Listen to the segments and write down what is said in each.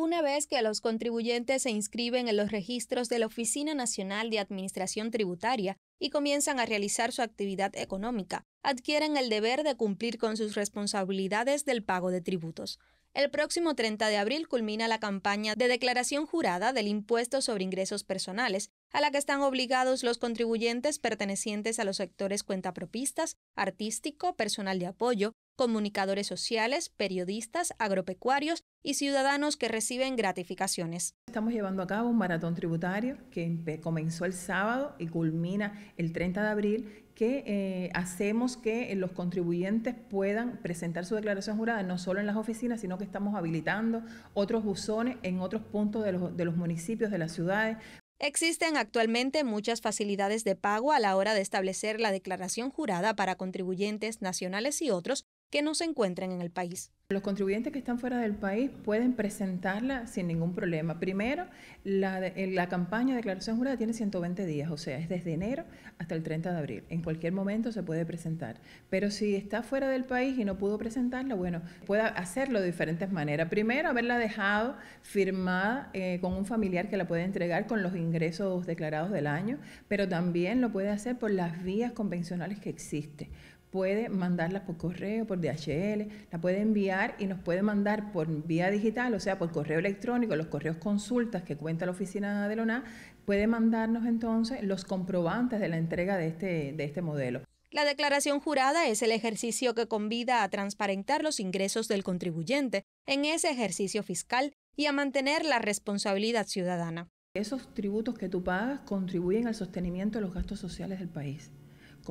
una vez que los contribuyentes se inscriben en los registros de la Oficina Nacional de Administración Tributaria y comienzan a realizar su actividad económica, adquieren el deber de cumplir con sus responsabilidades del pago de tributos. El próximo 30 de abril culmina la campaña de declaración jurada del impuesto sobre ingresos personales, a la que están obligados los contribuyentes pertenecientes a los sectores cuentapropistas, artístico, personal de apoyo, comunicadores sociales, periodistas, agropecuarios y ciudadanos que reciben gratificaciones. Estamos llevando a cabo un maratón tributario que comenzó el sábado y culmina el 30 de abril, que eh, hacemos que eh, los contribuyentes puedan presentar su declaración jurada no solo en las oficinas, sino que estamos habilitando otros buzones en otros puntos de los municipios, de las ciudades, Existen actualmente muchas facilidades de pago a la hora de establecer la declaración jurada para contribuyentes nacionales y otros que no se encuentren en el país. Los contribuyentes que están fuera del país pueden presentarla sin ningún problema. Primero, la, eh, campaña de declaración jurada tiene 120 días, o sea, es desde enero hasta el 30 de abril. En cualquier momento se puede presentar. Pero si está fuera del país y no pudo presentarla, bueno, puede hacerlo de diferentes maneras. Primero, haberla dejado firmada eh, con un familiar que la puede entregar con los ingresos declarados del año, pero también lo puede hacer por las vías convencionales que existen puede mandarlas por correo, por DHL, la puede enviar y nos puede mandar por vía digital, o sea, por correo electrónico, los correos consultas que cuenta la oficina de LONA, puede mandarnos entonces los comprobantes de la entrega de este, de este modelo. La declaración jurada es el ejercicio que convida a transparentar los ingresos del contribuyente en ese ejercicio fiscal y a mantener la responsabilidad ciudadana. Esos tributos que tú pagas contribuyen al sostenimiento de los gastos sociales del país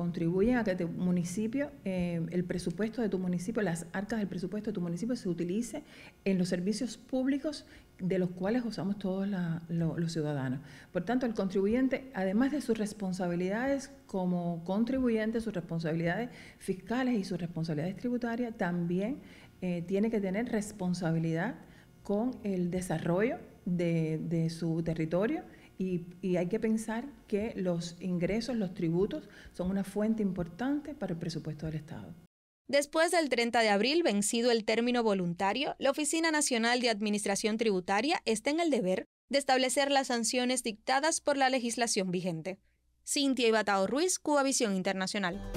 contribuyen a que tu municipio, eh, el presupuesto de tu municipio, las arcas del presupuesto de tu municipio se utilice en los servicios públicos de los cuales usamos todos los ciudadanos. Por tanto, el contribuyente, además de sus responsabilidades como contribuyente, sus responsabilidades fiscales y sus responsabilidades tributarias, también eh, tiene que tener responsabilidad con el desarrollo de su territorio y, hay que pensar que los ingresos, los tributos, son una fuente importante para el presupuesto del Estado. Después del 30 de abril, vencido el término voluntario, la Oficina Nacional de Administración Tributaria está en el deber de establecer las sanciones dictadas por la legislación vigente. Cintia Ibatao Ruiz, Cuba Visión Internacional.